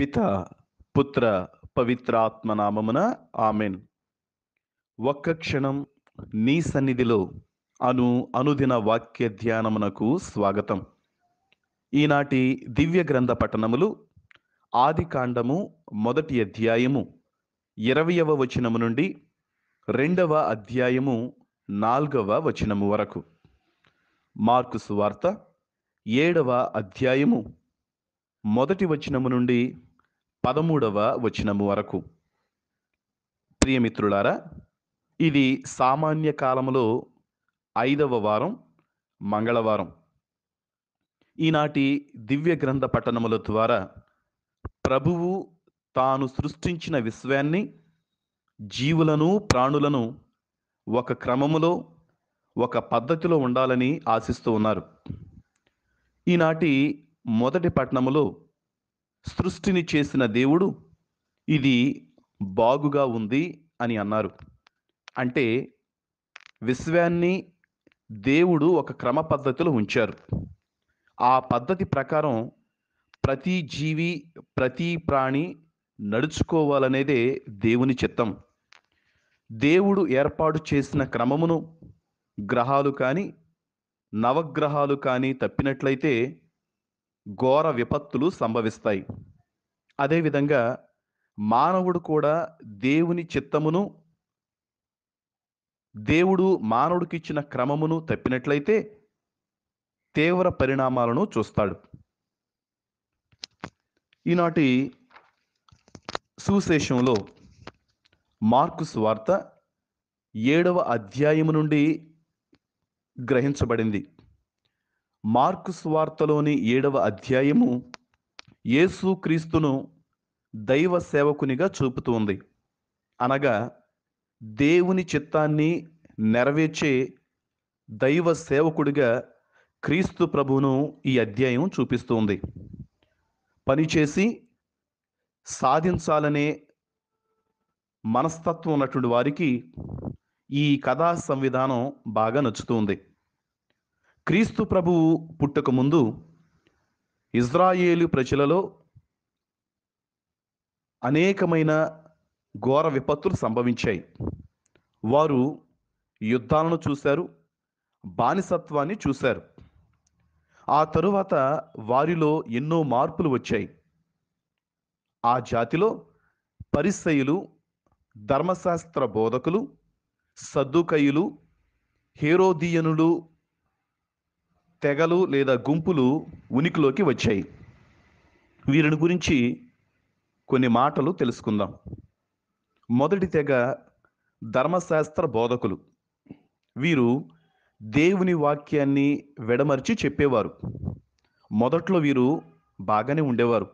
పిత పుత్ర పవిత్రాత్మనామమున నామమున ఆమెన్ ఒక్క క్షణం నీ సన్నిధిలో అను అనుదిన వాక్య ధ్యానమునకు స్వాగతం ఈనాటి దివ్య గ్రంథ పఠనములు ఆది కాండము మొదటి అధ్యాయము ఇరవయవ వచనము నుండి రెండవ అధ్యాయము నాల్గవ వచనము వరకు మార్కు సువార్త ఏడవ అధ్యాయము మొదటి వచనము నుండి పదమూడవ వచనము వరకు ప్రియమిత్రులారా ఇది సామాన్య కాలములో ఐదవ వారం మంగళవారం ఈనాటి దివ్య గ్రంథ పఠనముల ద్వారా ప్రభువు తాను సృష్టించిన విశ్వాన్ని జీవులను ప్రాణులను ఒక క్రమములో ఒక పద్ధతిలో ఉండాలని ఆశిస్తూ ఉన్నారు ఈనాటి మొదటి పట్టణములో సృష్టిని చేసిన దేవుడు ఇది బాగుగా ఉంది అని అన్నారు అంటే విశ్వాన్ని దేవుడు ఒక క్రమ పద్ధతిలో ఉంచారు ఆ పద్ధతి ప్రకారం ప్రతి జీవి ప్రతి ప్రాణి నడుచుకోవాలనేదే దేవుని చిత్తం దేవుడు ఏర్పాటు చేసిన క్రమమును గ్రహాలు కానీ నవగ్రహాలు కానీ తప్పినట్లయితే ఘోర విపత్తులు సంభవిస్తాయి అదేవిధంగా మానవుడు కూడా దేవుని చిత్తమును దేవుడు మానవుడికి ఇచ్చిన క్రమమును తప్పినట్లయితే తీవ్ర పరిణామాలను చూస్తాడు ఈనాటి సువిశేషంలో మార్కు స్వార్త ఏడవ అధ్యాయము నుండి గ్రహించబడింది మార్కు స్వార్తలోని ఏడవ అధ్యాయము యేసు క్రీస్తును దైవ సేవకునిగా చూపుతుంది అనగా దేవుని చిత్తాన్ని నెరవేర్చే దైవ సేవకుడిగా క్రీస్తు ప్రభువును ఈ అధ్యాయం చూపిస్తుంది పనిచేసి సాధించాలనే మనస్తత్వం ఉన్నటువంటి వారికి ఈ కథా సంవిధానం బాగా నచ్చుతుంది క్రీస్తు ప్రభువు పుట్టక ముందు ఇజ్రాయేలు ప్రజలలో అనేకమైన ఘోర విపత్తులు సంభవించాయి వారు యుద్ధాలను చూశారు బానిసత్వాన్ని చూశారు ఆ తరువాత వారిలో ఎన్నో మార్పులు వచ్చాయి ఆ జాతిలో పరిసయులు ధర్మశాస్త్ర బోధకులు సద్దుకయులు హీరోదీయనులు తెగలు లేదా గుంపులు ఉనికిలోకి వచ్చాయి వీరిని గురించి కొన్ని మాటలు తెలుసుకుందాం మొదటి తెగ ధర్మశాస్త్ర బోధకులు వీరు దేవుని వాక్యాన్ని వెడమర్చి చెప్పేవారు మొదట్లో వీరు బాగానే ఉండేవారు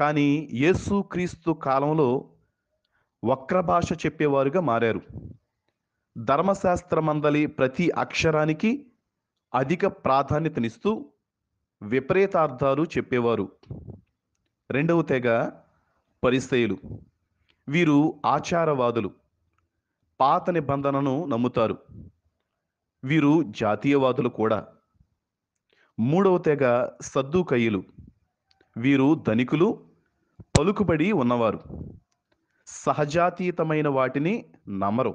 కానీ యేసు క్రీస్తు కాలంలో వక్ర భాష చెప్పేవారుగా మారారు ధర్మశాస్త్ర మందలి ప్రతి అక్షరానికి అధిక ప్రాధాన్యతనిస్తూ విపరీతార్థాలు చెప్పేవారు రెండవ తెగ పరిస్థయులు వీరు ఆచారవాదులు పాత నిబంధనను నమ్ముతారు వీరు జాతీయవాదులు కూడా మూడవ తెగ సద్దుకయ్యులు వీరు ధనికులు పలుకుబడి ఉన్నవారు సహజాతీతమైన వాటిని నమరు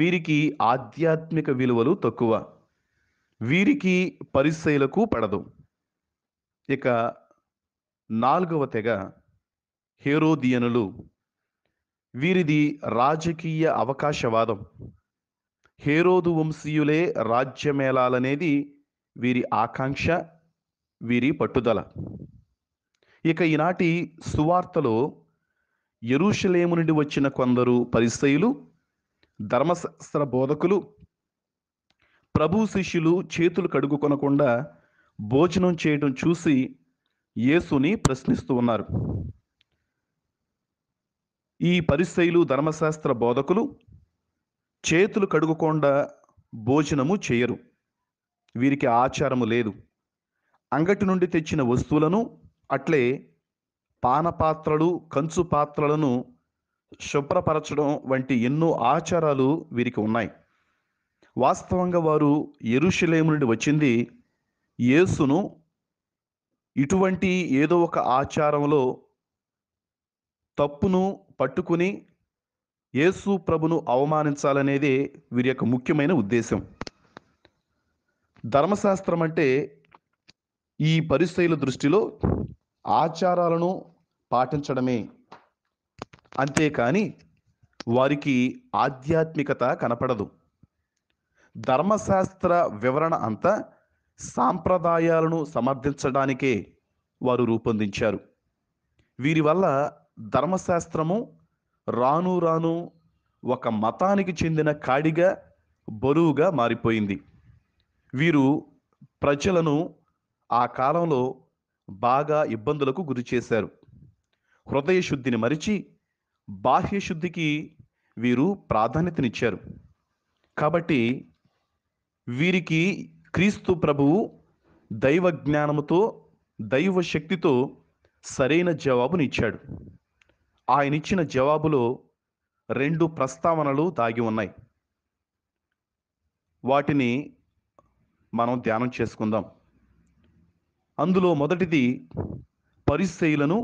వీరికి ఆధ్యాత్మిక విలువలు తక్కువ వీరికి పరిశైలకు పడదు ఇక నాలుగవ తెగ హేరోదియనులు వీరిది రాజకీయ అవకాశవాదం హేరోదు వంశీయులే రాజ్యమేళాలనేది వీరి ఆకాంక్ష వీరి పట్టుదల ఇక ఈనాటి సువార్తలో ఎరుషలేము నుండి వచ్చిన కొందరు పరిశైలు ధర్మశాస్త్ర బోధకులు ప్రభు శిష్యులు చేతులు కడుగుకొనకుండా భోజనం చేయడం చూసి యేసుని ప్రశ్నిస్తూ ఉన్నారు ఈ పరిశైలు ధర్మశాస్త్ర బోధకులు చేతులు కడుగుకుండా భోజనము చేయరు వీరికి ఆచారము లేదు అంగటి నుండి తెచ్చిన వస్తువులను అట్లే పానపాత్రలు కంచు పాత్రలను శుభ్రపరచడం వంటి ఎన్నో ఆచారాలు వీరికి ఉన్నాయి వాస్తవంగా వారు ఎరుషలేము నుండి వచ్చింది యేసును ఇటువంటి ఏదో ఒక ఆచారంలో తప్పును పట్టుకుని యేసు ప్రభును అవమానించాలనేదే వీరి యొక్క ముఖ్యమైన ఉద్దేశం ధర్మశాస్త్రం అంటే ఈ పరిస్థితుల దృష్టిలో ఆచారాలను పాటించడమే అంతేకాని వారికి ఆధ్యాత్మికత కనపడదు ధర్మశాస్త్ర వివరణ అంతా సాంప్రదాయాలను సమర్థించడానికే వారు రూపొందించారు వీరి వల్ల ధర్మశాస్త్రము రాను రాను ఒక మతానికి చెందిన కాడిగా బరువుగా మారిపోయింది వీరు ప్రజలను ఆ కాలంలో బాగా ఇబ్బందులకు గురి చేశారు హృదయ శుద్ధిని మరిచి బాహ్య శుద్ధికి వీరు ప్రాధాన్యతనిచ్చారు కాబట్టి వీరికి క్రీస్తు ప్రభువు దైవ జ్ఞానముతో దైవ శక్తితో సరైన జవాబునిచ్చాడు ఆయన ఇచ్చిన జవాబులో రెండు ప్రస్తావనలు దాగి ఉన్నాయి వాటిని మనం ధ్యానం చేసుకుందాం అందులో మొదటిది పరిస్థితులను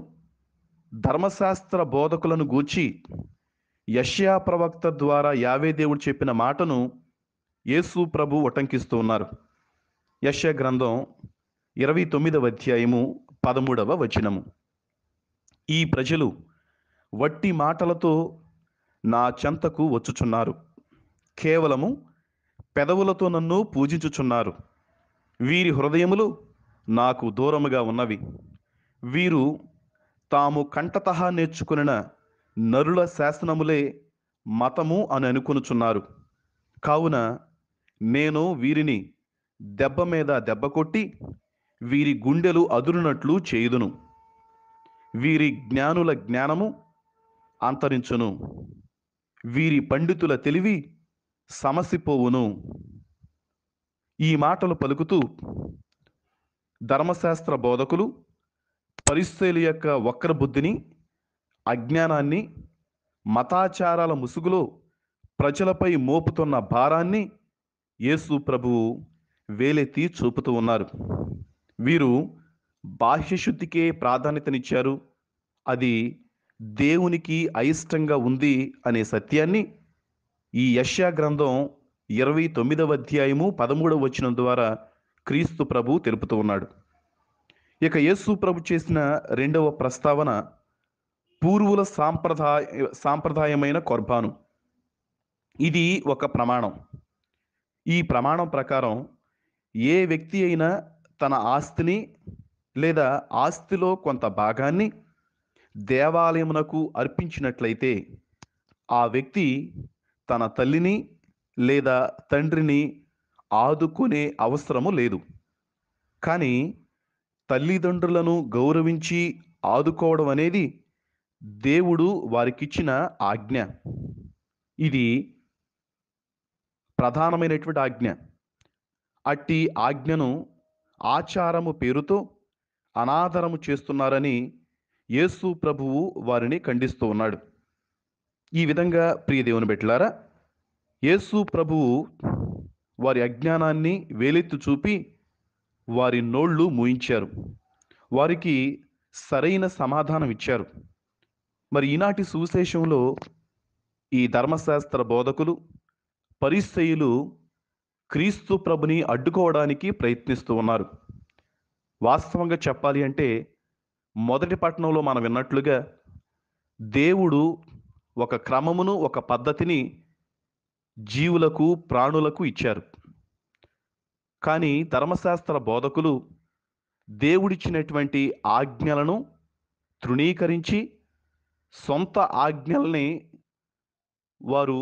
ధర్మశాస్త్ర బోధకులను గూర్చి యష్యా ప్రవక్త ద్వారా యావే దేవుడు చెప్పిన మాటను యేసు ప్రభు ఉటంకిస్తూ ఉన్నారు యశ గ్రంథం ఇరవై తొమ్మిదవ అధ్యాయము పదమూడవ వచనము ఈ ప్రజలు వట్టి మాటలతో నా చెంతకు వచ్చుచున్నారు కేవలము పెదవులతో నన్ను పూజించుచున్నారు వీరి హృదయములు నాకు దూరముగా ఉన్నవి వీరు తాము కంటతహా నేర్చుకున్న నరుల శాసనములే మతము అని అనుకునుచున్నారు కావున నేను వీరిని దెబ్బ మీద దెబ్బ కొట్టి వీరి గుండెలు అదురునట్లు చేయుదును వీరి జ్ఞానుల జ్ఞానము అంతరించును వీరి పండితుల తెలివి సమసిపోవును ఈ మాటలు పలుకుతూ ధర్మశాస్త్ర బోధకులు పరిస్థితుల యొక్క వక్రబుద్ధిని అజ్ఞానాన్ని మతాచారాల ముసుగులో ప్రజలపై మోపుతున్న భారాన్ని యేసు ప్రభువు వేలెత్తి చూపుతూ ఉన్నారు వీరు బాహ్యశుద్ధికే ప్రాధాన్యతనిచ్చారు అది దేవునికి అయిష్టంగా ఉంది అనే సత్యాన్ని ఈ యష్యా గ్రంథం ఇరవై తొమ్మిదవ అధ్యాయము పదమూడవ వచ్చిన ద్వారా క్రీస్తు ప్రభు తెలుపుతూ ఉన్నాడు ఇక యేసు ప్రభు చేసిన రెండవ ప్రస్తావన పూర్వుల సాంప్రదాయ సాంప్రదాయమైన కొర్బాను ఇది ఒక ప్రమాణం ఈ ప్రమాణం ప్రకారం ఏ వ్యక్తి అయినా తన ఆస్తిని లేదా ఆస్తిలో కొంత భాగాన్ని దేవాలయమునకు అర్పించినట్లయితే ఆ వ్యక్తి తన తల్లిని లేదా తండ్రిని ఆదుకునే అవసరము లేదు కానీ తల్లిదండ్రులను గౌరవించి ఆదుకోవడం అనేది దేవుడు వారికిచ్చిన ఆజ్ఞ ఇది ప్రధానమైనటువంటి ఆజ్ఞ అట్టి ఆజ్ఞను ఆచారము పేరుతో అనాదరము చేస్తున్నారని యేసు ప్రభువు వారిని ఖండిస్తూ ఉన్నాడు ఈ విధంగా ప్రియ దేవుని బిడ్డలారా యేసు ప్రభువు వారి అజ్ఞానాన్ని వేలెత్తి చూపి వారి నోళ్ళు మూయించారు వారికి సరైన సమాధానం ఇచ్చారు మరి ఈనాటి సువిశేషంలో ఈ ధర్మశాస్త్ర బోధకులు పరిస్థితులు క్రీస్తు ప్రభుని అడ్డుకోవడానికి ప్రయత్నిస్తూ ఉన్నారు వాస్తవంగా చెప్పాలి అంటే మొదటి పట్టణంలో మనం విన్నట్లుగా దేవుడు ఒక క్రమమును ఒక పద్ధతిని జీవులకు ప్రాణులకు ఇచ్చారు కానీ ధర్మశాస్త్ర బోధకులు దేవుడిచ్చినటువంటి ఆజ్ఞలను తృణీకరించి సొంత ఆజ్ఞల్ని వారు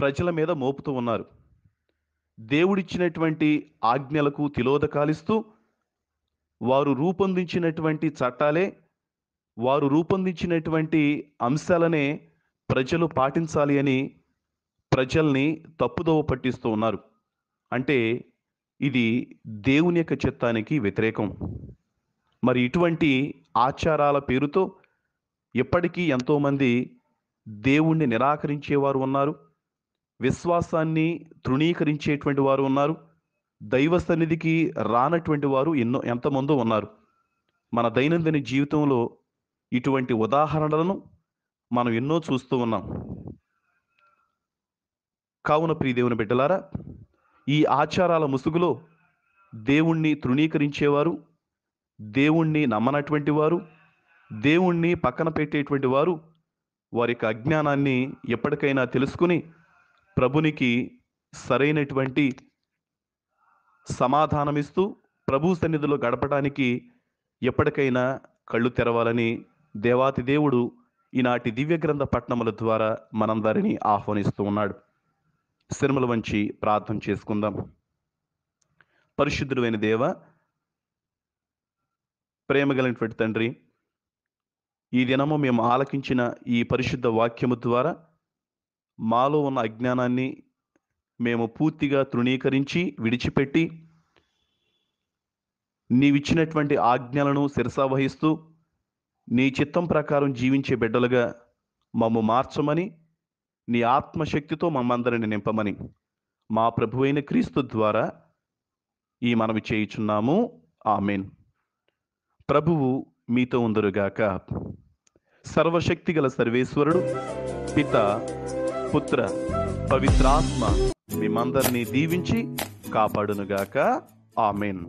ప్రజల మీద మోపుతూ ఉన్నారు దేవుడిచ్చినటువంటి ఆజ్ఞలకు తిలోదకాలిస్తూ వారు రూపొందించినటువంటి చట్టాలే వారు రూపొందించినటువంటి అంశాలనే ప్రజలు పాటించాలి అని ప్రజల్ని తప్పుదోవ పట్టిస్తూ ఉన్నారు అంటే ఇది దేవుని యొక్క చిత్తానికి వ్యతిరేకం మరి ఇటువంటి ఆచారాల పేరుతో ఇప్పటికీ ఎంతోమంది దేవుణ్ణి నిరాకరించేవారు ఉన్నారు విశ్వాసాన్ని తృణీకరించేటువంటి వారు ఉన్నారు దైవ సన్నిధికి రానటువంటి వారు ఎన్నో ఎంతమందో ఉన్నారు మన దైనందిన జీవితంలో ఇటువంటి ఉదాహరణలను మనం ఎన్నో చూస్తూ ఉన్నాం కావున ప్రియదేవుని బిడ్డలారా ఈ ఆచారాల ముసుగులో దేవుణ్ణి తృణీకరించేవారు దేవుణ్ణి నమ్మనటువంటి వారు దేవుణ్ణి పక్కన పెట్టేటువంటి వారు వారి యొక్క అజ్ఞానాన్ని ఎప్పటికైనా తెలుసుకుని ప్రభునికి సరైనటువంటి సమాధానమిస్తూ ప్రభు సన్నిధిలో గడపడానికి ఎప్పటికైనా కళ్ళు తెరవాలని దేవాతి దేవుడు ఈనాటి దివ్య గ్రంథ పట్టణముల ద్వారా మనందరినీ ఆహ్వానిస్తూ ఉన్నాడు శ్రమల వంచి ప్రార్థన చేసుకుందాం పరిశుద్ధుడైన దేవ ప్రేమ కలిగినటువంటి తండ్రి ఈ దినము మేము ఆలకించిన ఈ పరిశుద్ధ వాక్యము ద్వారా మాలో ఉన్న అజ్ఞానాన్ని మేము పూర్తిగా తృణీకరించి విడిచిపెట్టి నీవిచ్చినటువంటి ఆజ్ఞలను శిరసావహిస్తూ నీ చిత్తం ప్రకారం జీవించే బిడ్డలుగా మమ్ము మార్చమని నీ ఆత్మశక్తితో మమ్మందరిని నింపమని మా ప్రభువైన క్రీస్తు ద్వారా ఈ మనవి చేయుచున్నాము ఆమెన్ ప్రభువు మీతో ఉందరుగాక గల సర్వేశ్వరుడు పిత పుత్ర పవిత్రాత్మ మిమ్మందరినీ దీవించి కాపాడునుగాక ఆమెన్